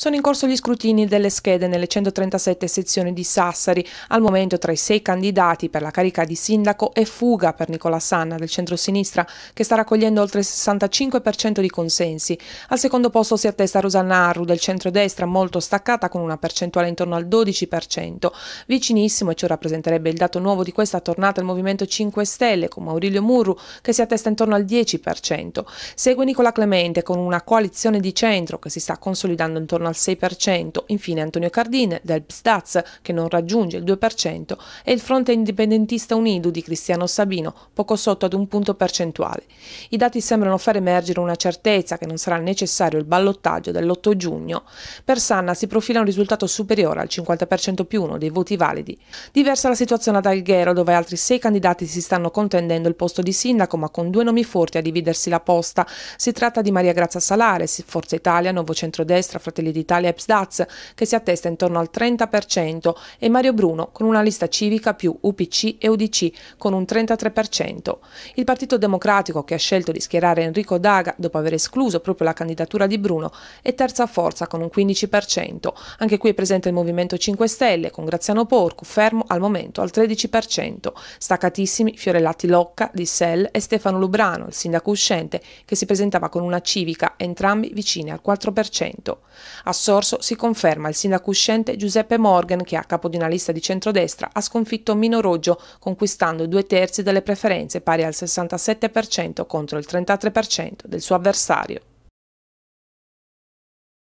Sono in corso gli scrutini delle schede nelle 137 sezioni di Sassari, al momento tra i sei candidati per la carica di sindaco è fuga per Nicola Sanna del centro-sinistra, che sta raccogliendo oltre il 65% di consensi. Al secondo posto si attesta Rosanna Arru del centro-destra, molto staccata con una percentuale intorno al 12%. Vicinissimo e ciò rappresenterebbe il dato nuovo di questa tornata il Movimento 5 Stelle con Maurilio Murru che si attesta intorno al 10%. Segue Nicola Clemente con una coalizione di centro che si sta consolidando intorno al al 6%, infine Antonio Cardine del PSDAZ che non raggiunge il 2% e il fronte indipendentista Unido di Cristiano Sabino poco sotto ad un punto percentuale. I dati sembrano far emergere una certezza che non sarà necessario il ballottaggio dell'8 giugno. Per Sanna si profila un risultato superiore al 50% più uno dei voti validi. Diversa la situazione ad Alghero dove altri sei candidati si stanno contendendo il posto di sindaco ma con due nomi forti a dividersi la posta. Si tratta di Maria Grazia Salare, Forza Italia, Nuovo Centrodestra, Fratelli di d'Italia Eps Daz che si attesta intorno al 30% e Mario Bruno con una lista civica più UPC e UDC con un 33%. Il Partito Democratico che ha scelto di schierare Enrico Daga dopo aver escluso proprio la candidatura di Bruno è terza forza con un 15%. Anche qui è presente il Movimento 5 Stelle con Graziano Porco fermo al momento al 13%. Staccatissimi Fiorellati Locca di Sell e Stefano Lubrano, il sindaco uscente, che si presentava con una civica, entrambi vicini al 4%. A a Sorso si conferma il sindaco uscente Giuseppe Morgan che a capo di una lista di centrodestra ha sconfitto Mino Roggio conquistando due terzi delle preferenze pari al 67% contro il 33% del suo avversario.